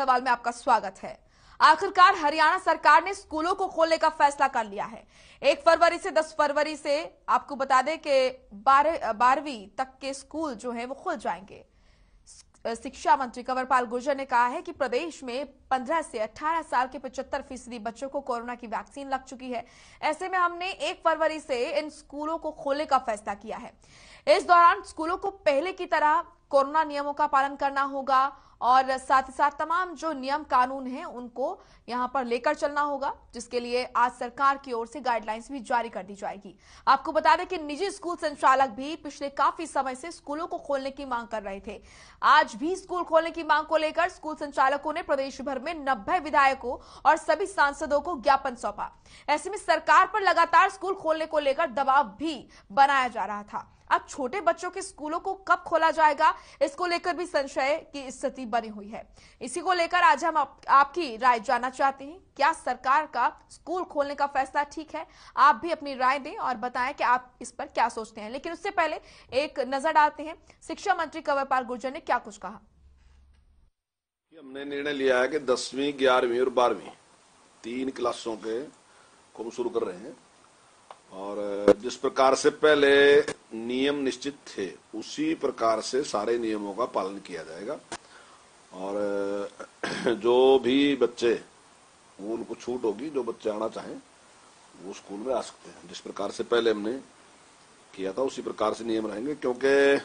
सवाल में आपका स्वागत है आखिरकार हरियाणा सरकार ने स्कूलों को खोलने का फैसला कर लिया है एक फरवरी से दस फरवरी से आपको बता दें कि बारहवीं तक के स्कूल जो है वो खुल जाएंगे शिक्षा मंत्री कंवरपाल गुर्जर ने कहा है कि प्रदेश में 15 से 18 साल के पचहत्तर फीसदी बच्चों को कोरोना की वैक्सीन लग चुकी है ऐसे में हमने 1 फरवरी से इन स्कूलों को खोलने का फैसला किया है इस दौरान स्कूलों को पहले की तरह कोरोना नियमों का पालन करना होगा और साथ ही साथ तमाम जो नियम कानून हैं उनको यहाँ पर लेकर चलना होगा जिसके लिए आज सरकार की ओर से गाइडलाइंस भी जारी कर दी जाएगी आपको बता दें कि निजी स्कूल संचालक भी पिछले काफी समय से स्कूलों को खोलने की मांग कर रहे थे आज भी स्कूल खोलने की मांग को लेकर स्कूल संचालकों ने प्रदेश भर में नब्बे विधायकों और सभी सांसदों को ज्ञापन सौंपा ऐसे में सरकार पर लगातार स्कूल खोलने को लेकर दबाव भी बनाया जा रहा था अब छोटे बच्चों के स्कूलों को कब खोला जाएगा इसको लेकर भी संशय की स्थिति बनी हुई है इसी को लेकर आज हम आप, आपकी राय जानना चाहते हैं क्या सरकार का स्कूल खोलने का फैसला ठीक है आप भी अपनी राय दें और बताएं कि आप इस पर क्या सोचते हैं लेकिन उससे पहले एक नजर डालते हैं शिक्षा मंत्री कंवरपाल गुर्जर ने क्या कुछ कहा हमने निर्णय लिया है कि दसवीं ग्यारहवीं और बारहवीं तीन क्लासों के को शुरू कर रहे हैं और जिस प्रकार से पहले नियम निश्चित थे उसी प्रकार से सारे नियमों का पालन किया जाएगा और जो भी बच्चे उनको छूट होगी जो बच्चे आना चाहें वो स्कूल में आ सकते हैं जिस प्रकार से पहले हमने किया था उसी प्रकार से नियम रहेंगे क्योंकि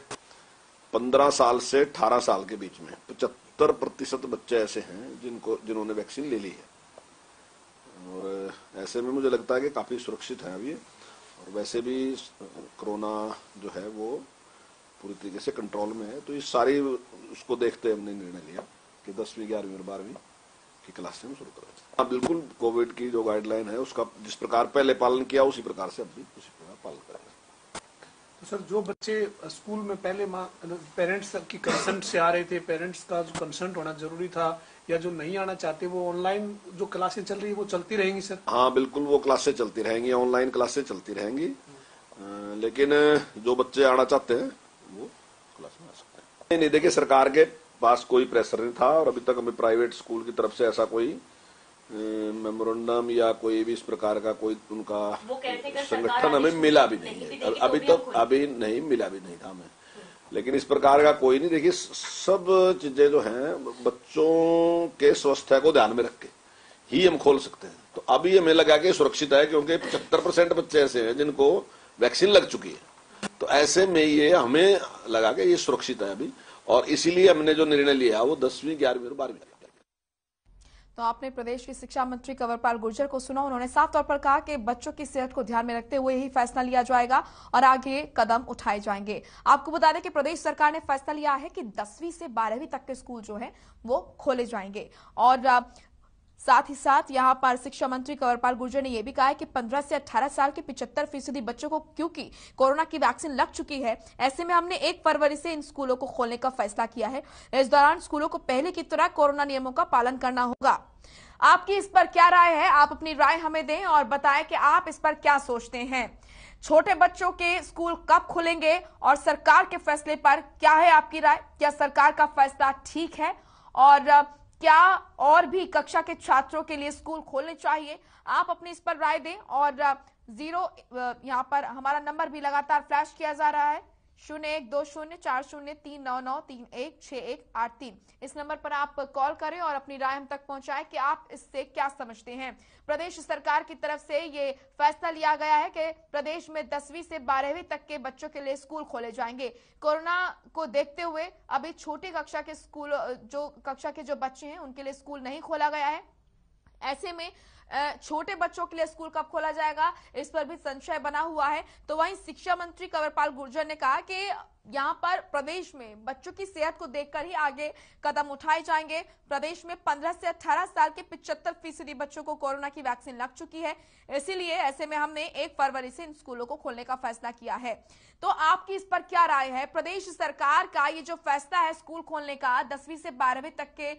पंद्रह साल से अठारह साल के बीच में पचहत्तर प्रतिशत बच्चे ऐसे हैं जिनको जिन्होंने वैक्सीन ले ली है और ऐसे में मुझे लगता है कि काफ़ी सुरक्षित है अभी और वैसे भी कोरोना जो है वो पूरी तरीके से कंट्रोल में है तो इस सारी उसको देखते हमने निर्णय लिया कि दसवीं ग्यारहवीं और बारहवीं की क्लास से हम शुरू करें हाँ बिल्कुल कोविड की जो गाइडलाइन है उसका जिस प्रकार पहले पालन किया उसी प्रकार से अब भी उसी प्रकार पालन करेंगे तो सर जो बच्चे स्कूल में पहले पेरेंट्स की कंसेंट से आ रहे थे पेरेंट्स का जो कंसेंट होना जरूरी था या जो नहीं आना चाहते वो ऑनलाइन जो क्लासेस चल रही है वो चलती रहेंगी सर हाँ बिल्कुल वो क्लासें चलती रहेंगी ऑनलाइन क्लासें चलती रहेंगी लेकिन जो बच्चे आना चाहते हैं वो क्लास में आ सकते हैं नहीं नहीं देखिए सरकार के पास कोई प्रेशर नहीं था और अभी तक हमें प्राइवेट स्कूल की तरफ से ऐसा कोई मेमोरेंडम या कोई भी इस प्रकार का कोई उनका संगठन हमें मिला भी नहीं है तो अभी तक अभी नहीं मिला भी नहीं था हमें लेकिन इस प्रकार का कोई नहीं देखिए सब चीजें जो हैं बच्चों के स्वास्थ्य को ध्यान में रख के ही हम खोल सकते हैं तो अभी हमें लगा कि सुरक्षित है क्योंकि पचहत्तर परसेंट बच्चे ऐसे हैं जिनको वैक्सीन लग चुकी है तो ऐसे में ये हमें लगा कि ये सुरक्षित है अभी और इसीलिए हमने जो निर्णय लिया वो दसवीं ग्यारहवीं और बारहवीं तो आपने प्रदेश के शिक्षा मंत्री कंवरपाल गुर्जर को सुना उन्होंने साफ तौर पर कहा कि बच्चों की सेहत को ध्यान में रखते हुए यही फैसला लिया जाएगा और आगे कदम उठाए जाएंगे आपको बता दें कि प्रदेश सरकार ने फैसला लिया है कि दसवीं से बारहवीं तक के स्कूल जो है वो खोले जाएंगे और साथ ही साथ यहाँ पर शिक्षा मंत्री कंवरपाल गुर्जर ने यह भी कहा है कि 15 से 18 साल के 75 फीसदी बच्चों को क्योंकि कोरोना की वैक्सीन लग चुकी है ऐसे में हमने एक फरवरी से इन स्कूलों को खोलने का फैसला किया है इस दौरान स्कूलों को पहले की तरह कोरोना नियमों का पालन करना होगा आपकी इस पर क्या राय है आप अपनी राय हमें दें और बताएं कि आप इस पर क्या सोचते हैं छोटे बच्चों के स्कूल कब खुलेंगे और सरकार के फैसले पर क्या है आपकी राय क्या सरकार का फैसला ठीक है और क्या और भी कक्षा के छात्रों के लिए स्कूल खोलने चाहिए आप अपनी इस पर राय दें और जीरो यहाँ पर हमारा नंबर भी लगातार फ्लैश किया जा रहा है शून्य एक दो शून्य चार शून्य तीन नौ नौ तीन एक छह एक आठ तीन इस नंबर पर आप कॉल करें और अपनी राय हम तक पहुंचाएं कि आप इससे क्या समझते हैं प्रदेश सरकार की तरफ से ये फैसला लिया गया है कि प्रदेश में दसवीं से बारहवीं तक के बच्चों के लिए स्कूल खोले जाएंगे कोरोना को देखते हुए अभी छोटी कक्षा के स्कूल जो कक्षा के जो बच्चे हैं उनके लिए स्कूल नहीं खोला गया है ऐसे में छोटे बच्चों के लिए स्कूल कब खोला जाएगा इस पर भी संशय बना हुआ है तो वहीं शिक्षा मंत्री कंवरपाल गुर्जर ने कहा कि यहाँ पर प्रदेश में बच्चों की सेहत को देखकर ही आगे कदम उठाए जाएंगे प्रदेश में 15 से 18 साल के 75 फीसदी बच्चों को कोरोना की वैक्सीन लग चुकी है इसीलिए ऐसे में हमने एक फरवरी से इन स्कूलों को खोलने का फैसला किया है तो आपकी इस पर क्या राय है प्रदेश सरकार का ये जो फैसला है स्कूल खोलने का दसवीं से बारहवीं तक के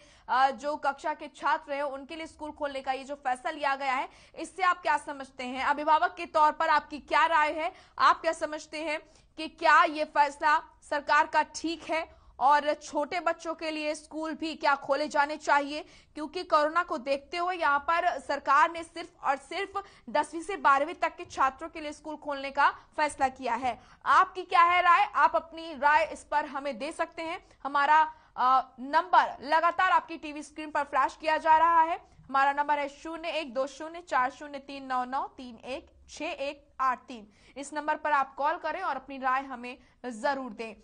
जो कक्षा के छात्र है उनके लिए स्कूल खोलने का ये जो फैसला लिया दिया गया है इससे आप क्या समझते हैं अभिभावक के तौर पर आपकी क्या राय है आप क्या समझते हैं कि क्या ये फैसला सरकार का ठीक है और छोटे बच्चों के लिए स्कूल भी क्या खोले जाने चाहिए क्योंकि कोरोना को देखते हुए यहाँ पर सरकार ने सिर्फ और सिर्फ दसवीं से बारहवीं तक के छात्रों के लिए स्कूल खोलने का फैसला किया है आपकी क्या है राय आप अपनी राय इस पर हमें दे सकते हैं हमारा नंबर लगातार आपकी टीवी स्क्रीन पर फ्लैश किया जा रहा है हमारा नंबर है शून्य एक दो शून्य चार शून्य तीन नौ नौ तीन एक छ एक आठ तीन इस नंबर पर आप कॉल करें और अपनी राय हमें जरूर दें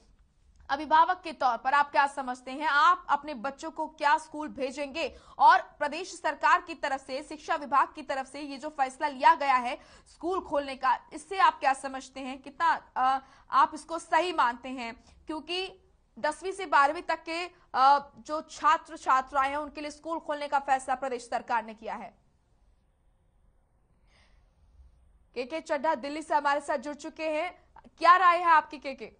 अभिभावक के तौर पर आप क्या समझते हैं आप अपने बच्चों को क्या स्कूल भेजेंगे और प्रदेश सरकार की तरफ से शिक्षा विभाग की तरफ से ये जो फैसला लिया गया है स्कूल खोलने का इससे आप क्या समझते हैं कितना आप इसको सही मानते हैं क्योंकि दसवीं से बारहवीं तक के जो छात्र छात्राएं हैं उनके लिए स्कूल खोलने का फैसला प्रदेश सरकार ने किया है के के चड्ढा दिल्ली से हमारे साथ जुड़ चुके हैं क्या राय है आपकी के के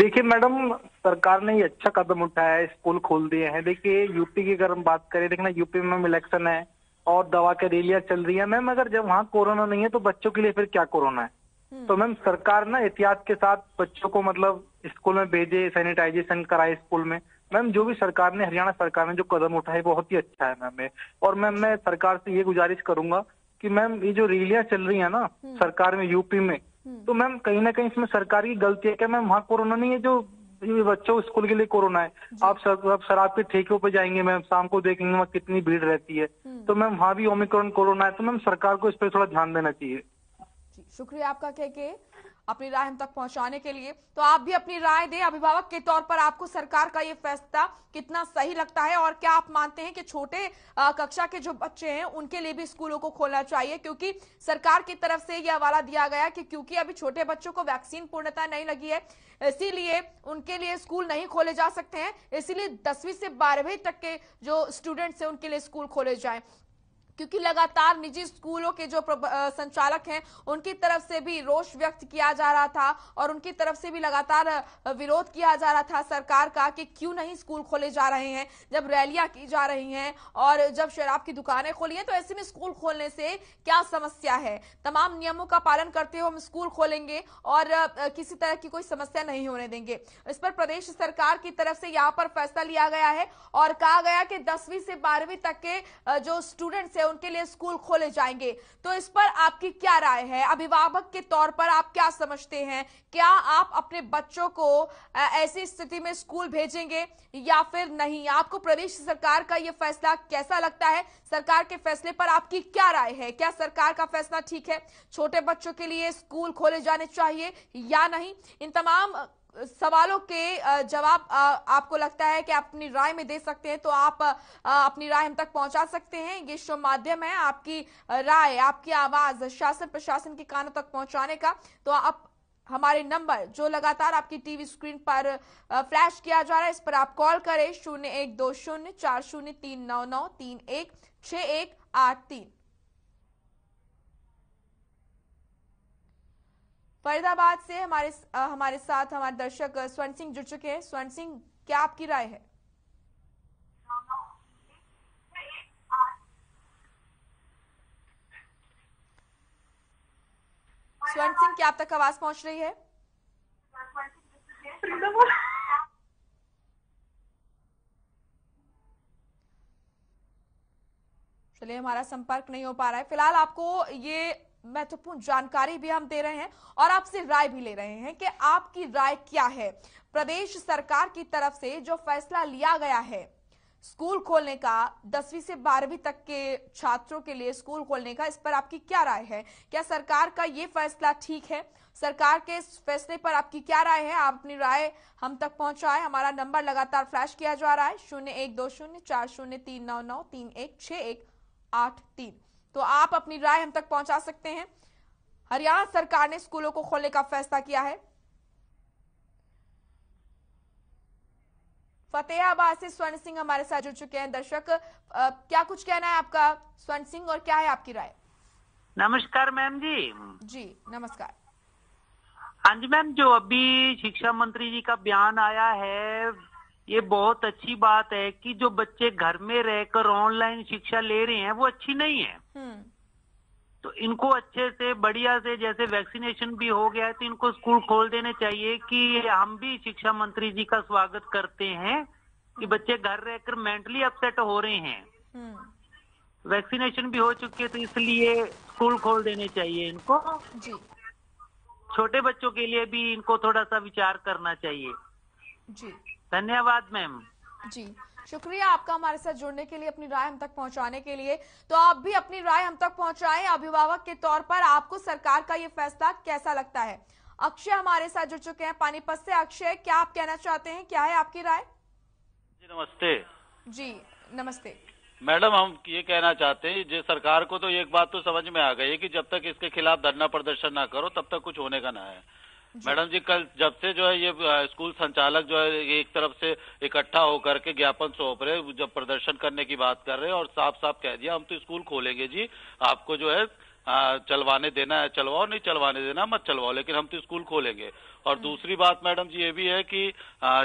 देखिए मैडम सरकार ने ये अच्छा कदम उठाया है स्कूल खोल दिए हैं देखिए यूपी की अगर हम बात करें देखना यूपी में इलेक्शन है और दवा के रैलियां चल रही है मैम अगर जब वहाँ कोरोना नहीं है तो बच्चों के लिए फिर क्या कोरोना है हम्म। तो मैम सरकार ना एहतियात के साथ बच्चों को मतलब स्कूल में भेजे सैनिटाइजेशन कराए स्कूल में मैम जो भी सरकार ने हरियाणा सरकार ने जो कदम उठाए बहुत ही अच्छा है मैम और मैम मैं सरकार से ये गुजारिश करूंगा कि मैम ये जो रैलियां चल रही है ना हम्म। सरकार में यूपी में हम्म। तो मैम कहीं ना कहीं इसमें सरकार की गलती है क्या मैम वहाँ कोरोना नहीं है जो बच्चों स्कूल के लिए कोरोना है आप सब शराब के ठेके पर जाएंगे मैम शाम को देखेंगे वहाँ कितनी भीड़ रहती है हम्म। तो मैम वहाँ भी ओमिक्रॉन कोरोना है तो मैम सरकार को इस पर थोड़ा ध्यान देना चाहिए शुक्रिया आपका कह के अपनी राय हम तक पहुंचाने के लिए तो आप भी अपनी राय दें अभिभावक के तौर पर आपको सरकार का ये फैसला कितना सही लगता है और क्या आप मानते हैं कि छोटे कक्षा के जो बच्चे हैं उनके लिए भी स्कूलों को खोलना चाहिए क्योंकि सरकार की तरफ से यह हवाला दिया गया कि क्योंकि अभी छोटे बच्चों को वैक्सीन पूर्णता नहीं लगी है इसीलिए उनके लिए स्कूल नहीं खोले जा सकते हैं इसीलिए दसवीं से बारहवीं तक के जो स्टूडेंट्स हैं उनके लिए स्कूल खोले जाए क्योंकि लगातार निजी स्कूलों के जो संचालक हैं उनकी तरफ से भी रोष व्यक्त किया जा रहा था और उनकी तरफ से भी लगातार विरोध किया जा रहा था सरकार का कि क्यों नहीं स्कूल खोले जा रहे हैं जब रैलियां की जा रही हैं और जब शराब की दुकानें खोली हैं तो ऐसे में स्कूल खोलने से क्या समस्या है तमाम नियमों का पालन करते हुए हम स्कूल खोलेंगे और किसी तरह की कोई समस्या नहीं होने देंगे इस पर प्रदेश सरकार की तरफ से यहाँ पर फैसला लिया गया है और कहा गया कि दसवीं से बारहवीं तक के जो स्टूडेंट्स है उनके लिए स्कूल खोले जाएंगे तो इस पर आपकी क्या राय है अभिभावक के तौर पर आप क्या समझते हैं क्या आप अपने बच्चों को ऐसी स्थिति में स्कूल भेजेंगे या फिर नहीं आपको प्रदेश सरकार का यह फैसला कैसा लगता है सरकार के फैसले पर आपकी क्या राय है क्या सरकार का फैसला ठीक है छोटे बच्चों के लिए स्कूल खोले जाने चाहिए या नहीं इन तमाम सवालों के जवाब आपको लगता है कि आप अपनी राय में दे सकते हैं तो आप अपनी राय हम तक पहुंचा सकते हैं ये शो माध्यम है आपकी राय आपकी आवाज शासन प्रशासन के कानों तक पहुंचाने का तो आप हमारे नंबर जो लगातार आपकी टीवी स्क्रीन पर फ्लैश किया जा रहा है इस पर आप कॉल करें शून्य एक दो शून्य चार शून्य तीन नौ नौ तीन एक छ एक आठ तीन फरीदाबाद से हमारे आ, हमारे साथ हमारे दर्शक स्वर्ण सिंह जुड़ चुके हैं स्वर्ण सिंह क्या आपकी राय है स्वर्ण सिंह क्या आप तक आवाज पहुंच रही है चलिए हमारा संपर्क नहीं हो पा रहा है फिलहाल आपको ये महत्वपूर्ण जानकारी भी हम दे रहे हैं और आपसे राय भी ले रहे हैं कि आपकी राय क्या है प्रदेश सरकार की तरफ से जो फैसला लिया गया है स्कूल खोलने का दसवीं से बारहवीं तक के छात्रों के लिए स्कूल खोलने का इस पर आपकी क्या राय है क्या सरकार का ये फैसला ठीक है सरकार के इस फैसले पर आपकी क्या राय है आप अपनी राय हम तक पहुंचाएं हमारा नंबर लगातार फ्लैश किया जा रहा है शून्य एक दो शून्य चार शून्य तीन नौ नौ तीन एक छ एक आठ तीन तो आप अपनी राय हम तक पहुंचा सकते हैं हरियाणा सरकार ने स्कूलों को खोलने का फैसला किया है फतेहाबाद से स्वर्ण सिंह हमारे साथ जुड़ चुके हैं दर्शक आ, क्या कुछ कहना है आपका स्वर्ण सिंह और क्या है आपकी राय नमस्कार मैम जी जी नमस्कार हाँ जी मैम जो अभी शिक्षा मंत्री जी का बयान आया है ये बहुत अच्छी बात है कि जो बच्चे घर में रहकर ऑनलाइन शिक्षा ले रहे हैं वो अच्छी नहीं है हम्म। तो इनको अच्छे से बढ़िया से जैसे वैक्सीनेशन भी हो गया है तो इनको स्कूल खोल देने चाहिए कि हम भी शिक्षा मंत्री जी का स्वागत करते हैं कि बच्चे घर रहकर मेंटली अपसेट हो रहे हैं वैक्सीनेशन हम्म। भी हो चुकी है तो इसलिए स्कूल खोल देने चाहिए इनको जी छोटे बच्चों के लिए भी इनको थोड़ा सा विचार करना चाहिए जी धन्यवाद मैम जी शुक्रिया आपका हमारे साथ जुड़ने के लिए अपनी राय हम तक पहुंचाने के लिए तो आप भी अपनी राय हम तक पहुंचाएं अभिभावक के तौर पर आपको सरकार का ये फैसला कैसा लगता है अक्षय हमारे साथ जुड़ चुके हैं पानीपत से अक्षय क्या आप कहना चाहते हैं क्या है आपकी राय जी नमस्ते जी नमस्ते मैडम हम ये कहना चाहते हैं जो सरकार को तो एक बात तो समझ में आ गई है कि जब तक इसके खिलाफ धरना प्रदर्शन ना करो तब तक कुछ होने का ना है मैडम जी कल जब से जो है ये स्कूल संचालक जो है एक तरफ से इकट्ठा होकर के ज्ञापन सौंप रहे जब प्रदर्शन करने की बात कर रहे हैं और साफ साफ कह दिया हम तो स्कूल खोलेंगे जी आपको जो है चलवाने देना है चलवाओ नहीं चलवाने देना मत चलवाओ लेकिन हम तो स्कूल खोलेंगे और हम्म। दूसरी बात मैडम जी ये भी है कि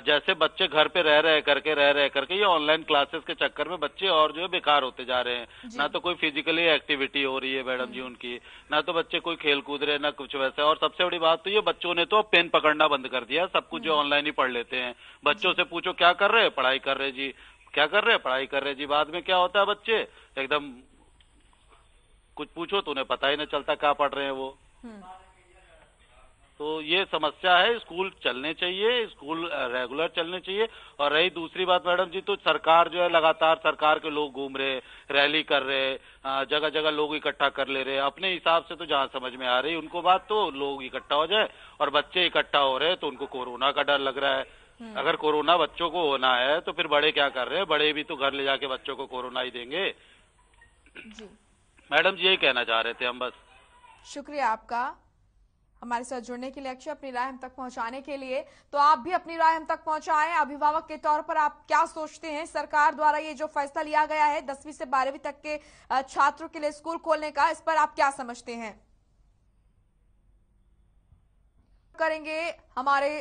जैसे बच्चे घर पे रह रहे करके रह रहे करके ये ऑनलाइन क्लासेस के चक्कर में बच्चे और जो है बेकार होते जा रहे हैं ना तो कोई फिजिकली एक्टिविटी हो रही है मैडम जी हम्म। उनकी ना तो बच्चे कोई खेल कूद रहे ना कुछ वैसे और सबसे बड़ी बात तो ये बच्चों ने तो पेन पकड़ना बंद कर दिया सब कुछ जो हम्म। ऑनलाइन ही पढ़ लेते हैं बच्चों से पूछो क्या कर रहे हैं पढ़ाई कर रहे जी क्या कर रहे हैं पढ़ाई कर रहे जी बाद में क्या होता है बच्चे एकदम कुछ पूछो तो उन्हें पता ही नहीं चलता कहाँ पढ़ रहे हैं वो हम्म। तो ये समस्या है स्कूल चलने चाहिए स्कूल रेगुलर चलने चाहिए और रही दूसरी बात मैडम जी तो सरकार जो है लगातार सरकार के लोग घूम रहे रैली कर रहे जगह जगह लोग इकट्ठा कर ले रहे अपने हिसाब से तो जहाँ समझ में आ रही उनको बात तो लोग इकट्ठा हो जाए और बच्चे इकट्ठा हो रहे तो उनको कोरोना का डर लग रहा है हम्म। अगर कोरोना बच्चों को होना है तो फिर बड़े क्या कर रहे हैं बड़े भी तो घर ले जाके बच्चों को कोरोना ही देंगे जी मैडम जी यही कहना चाह रहे थे हम बस शुक्रिया आपका हमारे साथ जुड़ने के लिए अक्षय अपनी राय हम तक पहुंचाने के लिए तो आप भी अपनी राय हम तक पहुंचाएं अभिभावक के तौर पर आप क्या सोचते हैं सरकार द्वारा ये जो फैसला लिया गया है दसवीं से बारहवीं तक के छात्रों के लिए स्कूल खोलने का इस पर आप क्या समझते हैं करेंगे हमारे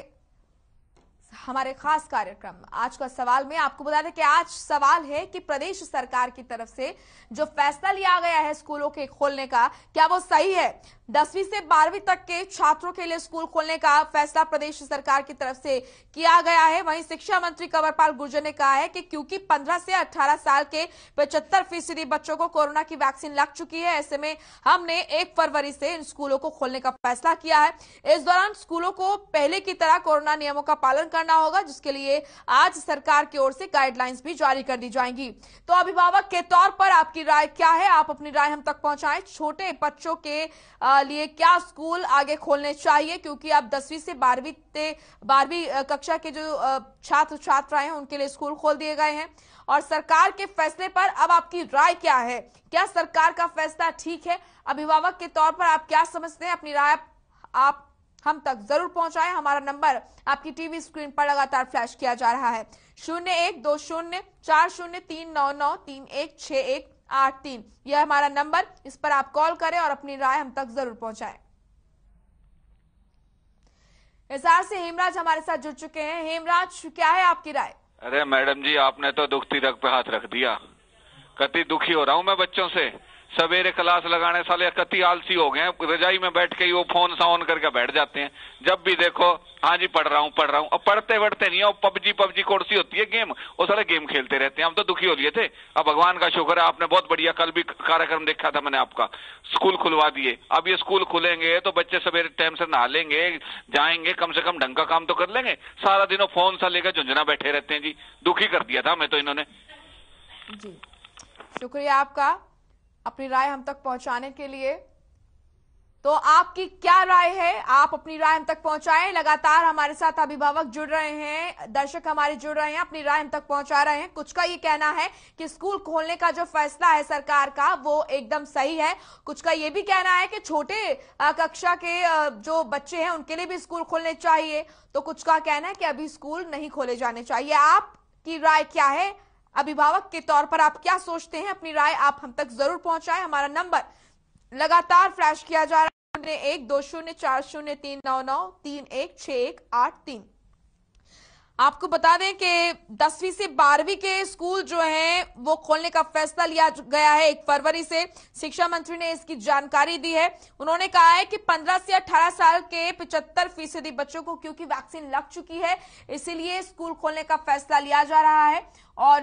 हमारे खास कार्यक्रम आज का सवाल में आपको बता दें कि आज सवाल है कि प्रदेश सरकार की तरफ से जो फैसला लिया गया है स्कूलों के खोलने का क्या वो सही है दसवीं से बारहवीं तक के छात्रों के लिए स्कूल खोलने का फैसला प्रदेश सरकार की तरफ से किया गया है वहीं शिक्षा मंत्री कंवरपाल गुर्जर ने कहा है कि क्योंकि 15 से 18 साल के पचहत्तर फीसदी बच्चों को कोरोना की वैक्सीन लग चुकी है ऐसे में हमने एक फरवरी से इन स्कूलों को खोलने का फैसला किया है इस दौरान स्कूलों को पहले की तरह कोरोना नियमों का पालन करना होगा जिसके लिए आज सरकार की ओर से गाइडलाइंस भी जारी कर दी जाएंगी तो अभिभावक के तौर पर आपकी राय क्या है आप अपनी राय हम तक पहुंचाएं छोटे बच्चों के आ, लिए क्या स्कूल आगे खोलने चाहिए क्योंकि अब दसवीं से बारहवीं बारहवीं कक्षा के जो छात्र छात्राएं हैं उनके लिए स्कूल खोल दिए गए हैं और सरकार के फैसले पर अब आपकी राय क्या है क्या सरकार का फैसला ठीक है अभिभावक के तौर पर आप क्या समझते हैं अपनी राय आप हम तक जरूर पहुंचाएं हमारा नंबर आपकी टीवी स्क्रीन पर लगातार फ्लैश किया जा रहा है शून्य एक दो शून्य चार शून्य तीन नौ नौ तीन एक छ एक आठ तीन यह हमारा नंबर इस पर आप कॉल करें और अपनी राय हम तक जरूर पहुंचाएं हिसार से हेमराज हमारे साथ जुड़ चुके हैं हेमराज क्या है आपकी राय अरे मैडम जी आपने तो दुखती रख पे हाथ रख दिया कति दुखी हो रहा हूँ मैं बच्चों से सवेरे क्लास लगाने साले कति आलसी हो गए रजाई में बैठ के ही वो फोन सा ऑन करके बैठ जाते हैं जब भी देखो हाँ जी पढ़ रहा हूँ पढ़ रहा हूँ अब पढ़ते पढ़ते नहीं और पबजी पबजी कोर्सी होती है गेम वो सारे गेम खेलते रहते हैं हम तो दुखी हो लिए थे अब भगवान का शुक्र है आपने बहुत बढ़िया कल भी कार्यक्रम देखा था मैंने आपका स्कूल खुलवा दिए अब ये स्कूल खुलेंगे तो बच्चे सवेरे टाइम से नहा लेंगे जाएंगे कम से कम ढंग का काम तो कर लेंगे सारा दिन वो फोन सा लेकर झुंझुना बैठे रहते हैं जी दुखी कर दिया था हमें तो इन्होंने जी शुक्रिया आपका अपनी राय हम तक पहुंचाने के लिए तो आपकी क्या राय है आप अपनी राय हम तक पहुंचाएं लगातार हमारे साथ अभिभावक जुड़ रहे हैं दर्शक हमारे जुड़ रहे हैं अपनी राय हम तक पहुंचा रहे हैं कुछ का ये कहना है कि स्कूल खोलने का जो फैसला है सरकार का वो एकदम सही है कुछ का ये भी कहना है कि छोटे कक्षा के जो बच्चे हैं उनके लिए भी स्कूल खोलने चाहिए तो कुछ का कहना है कि अभी स्कूल नहीं खोले जाने चाहिए आपकी राय क्या है अभिभावक के तौर पर आप क्या सोचते हैं अपनी राय आप हम तक जरूर पहुंचाएं हमारा नंबर लगातार फ्लैश किया जा रहा है शून्य एक दो शून्य चार शून्य तीन नौ नौ तीन एक छ एक आठ तीन आपको बता दें कि दसवीं से बारहवीं के स्कूल जो हैं वो खोलने का फैसला लिया गया है एक फरवरी से शिक्षा मंत्री ने इसकी जानकारी दी है उन्होंने कहा है कि 15 से 18 साल के 75 फीसदी बच्चों को क्योंकि वैक्सीन लग चुकी है इसीलिए स्कूल खोलने का फैसला लिया जा रहा है और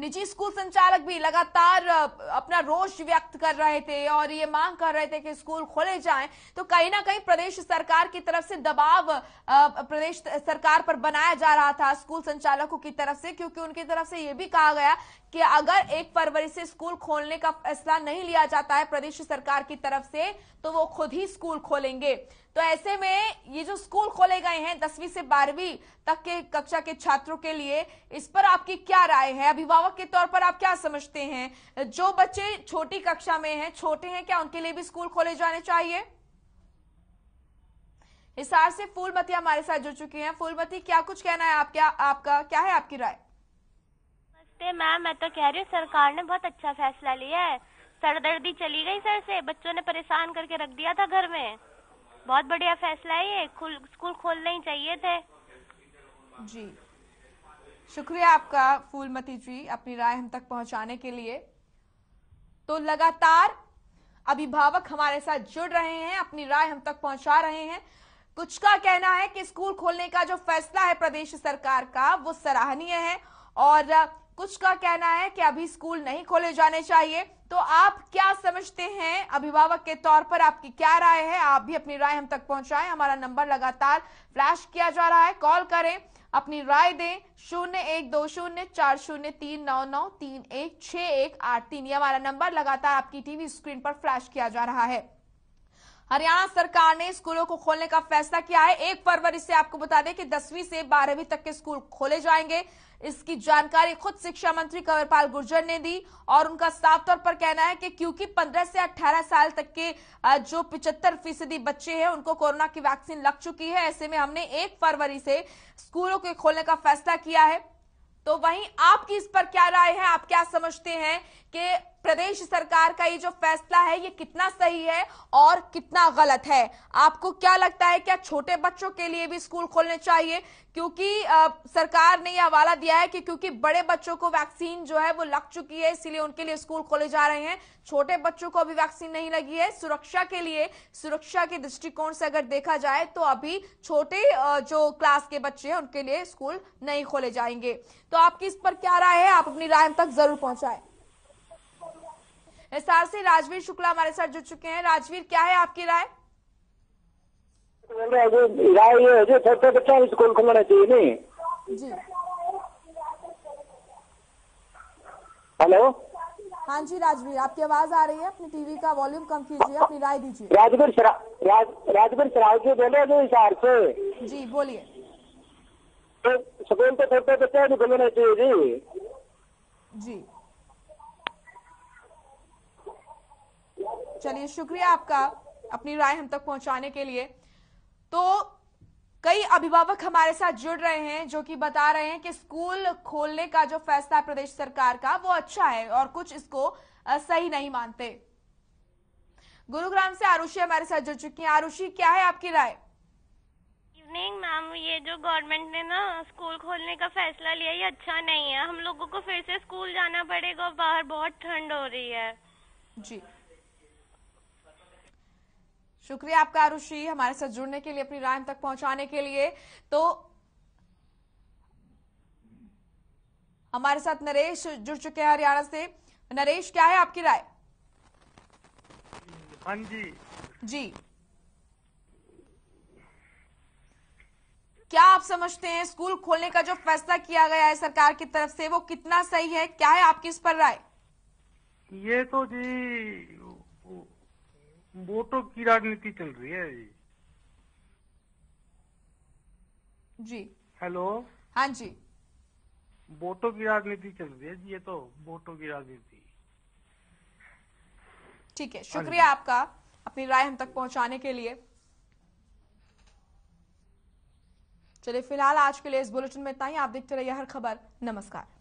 निजी स्कूल संचालक भी लगातार अपना रोष व्यक्त कर रहे थे और ये मांग कर रहे थे कि स्कूल खोले जाएं तो कहीं ना कहीं प्रदेश सरकार की तरफ से दबाव प्रदेश सरकार पर बनाया जा रहा था स्कूल संचालकों की तरफ से क्योंकि उनकी तरफ से ये भी कहा गया कि अगर एक फरवरी से स्कूल खोलने का फैसला नहीं लिया जाता है प्रदेश सरकार की तरफ से तो वो खुद ही स्कूल खोलेंगे तो ऐसे में ये जो स्कूल खोले गए हैं दसवीं से बारहवीं तक के कक्षा के छात्रों के लिए इस पर आपकी क्या राय है अभिभावक के तौर पर आप क्या समझते हैं जो बच्चे छोटी कक्षा में हैं छोटे हैं क्या उनके लिए भी स्कूल खोले जाने चाहिए हिसार से फूलमती हमारे साथ जुड़ चुकी हैं फूलमती क्या कुछ कहना है क्या आपका क्या है आपकी राय नमस्ते मैम मैं तो कह रही हूँ सरकार ने बहुत अच्छा फैसला लिया है सरदर्दी चली गई सर से बच्चों ने परेशान करके रख दिया था घर में बहुत बढ़िया फैसला है ये स्कूल खोलने ही चाहिए थे जी शुक्रिया आपका फूलमती जी अपनी राय हम तक पहुंचाने के लिए तो लगातार अभिभावक हमारे साथ जुड़ रहे हैं अपनी राय हम तक पहुंचा रहे हैं कुछ का कहना है कि स्कूल खोलने का जो फैसला है प्रदेश सरकार का वो सराहनीय है और कुछ का कहना है कि अभी स्कूल नहीं खोले जाने चाहिए तो आप क्या समझते हैं अभिभावक के तौर पर आपकी क्या राय है आप भी अपनी राय हम तक पहुंचाएं हमारा नंबर लगातार फ्लैश किया जा रहा है कॉल करें अपनी राय दें शून्य एक दो शून्य चार शून्य तीन नौ नौ तीन एक छह एक आठ तीन ये हमारा नंबर लगातार आपकी टीवी स्क्रीन पर फ्लैश किया जा रहा है हरियाणा सरकार ने स्कूलों को खोलने का फैसला किया है एक फरवरी से आपको बता दें कि दसवीं से बारहवीं तक के स्कूल खोले जाएंगे इसकी जानकारी खुद शिक्षा मंत्री कंवरपाल गुर्जर ने दी और उनका साफ तौर पर कहना है कि क्योंकि 15 से 18 साल तक के जो पिचहत्तर फीसदी बच्चे हैं उनको कोरोना की वैक्सीन लग चुकी है ऐसे में हमने एक फरवरी से स्कूलों के खोलने का फैसला किया है तो वहीं आपकी इस पर क्या राय है आप क्या समझते हैं कि प्रदेश सरकार का ये जो फैसला है ये कितना सही है और कितना गलत है आपको क्या लगता है क्या छोटे बच्चों के लिए भी स्कूल खोलने चाहिए क्योंकि सरकार ने यह हवाला दिया है कि क्योंकि बड़े बच्चों को वैक्सीन जो है वो लग चुकी है इसीलिए उनके लिए स्कूल खोले जा रहे हैं छोटे बच्चों को अभी वैक्सीन नहीं लगी है सुरक्षा के लिए सुरक्षा के दृष्टिकोण से अगर देखा जाए तो अभी छोटे जो क्लास के बच्चे हैं उनके लिए स्कूल नहीं खोले जाएंगे तो आपकी इस पर क्या राय है आप अपनी राय तक जरूर पहुंचाएं हिसार से राजवीर शुक्ला हमारे साथ जुड़ चुके हैं राजवीर क्या है आपकी राय राय ये है छोटे बच्चा स्कूल चाहिए नहीं जी हेलो हाँ जी राजवीर आपकी आवाज आ रही है अपनी टीवी का वॉल्यूम कम कीजिए अपनी राय दीजिए राजवीर राजवीर सराव जी बोले जो हिसार से जी बोलिए तो स्कूल तो छोटे बच्चे खुलाना चाहिए जी जी चलिए शुक्रिया आपका अपनी राय हम तक पहुंचाने के लिए तो कई अभिभावक हमारे साथ जुड़ रहे हैं जो कि बता रहे हैं कि स्कूल खोलने का जो फैसला प्रदेश सरकार का वो अच्छा है और कुछ इसको सही नहीं मानते गुरुग्राम से आरुषि हमारे साथ जुड़ चुकी हैं आरुषि क्या है आपकी राय इवनिंग मैम ये जो गवर्नमेंट ने ना स्कूल खोलने का फैसला लिया ये अच्छा नहीं है हम लोगों को फिर से स्कूल जाना पड़ेगा बाहर बहुत ठंड हो रही है जी शुक्रिया आपका आरुषि हमारे साथ जुड़ने के लिए अपनी राय तक पहुंचाने के लिए तो हमारे साथ नरेश जुड़ चुके हैं हरियाणा से नरेश क्या है आपकी राय हाँ जी जी क्या आप समझते हैं स्कूल खोलने का जो फैसला किया गया है सरकार की तरफ से वो कितना सही है क्या है आपकी इस पर राय ये तो जी वोटों की राजनीति चल रही है जी जी हेलो हाँ जी वोटों की राजनीति चल रही है जी ये तो वोटों की राजनीति ठीक है हाँ शुक्रिया आपका अपनी राय हम तक पहुंचाने के लिए चलिए फिलहाल आज के लिए इस बुलेटिन में इतना ही आप देखते रहिए हर खबर नमस्कार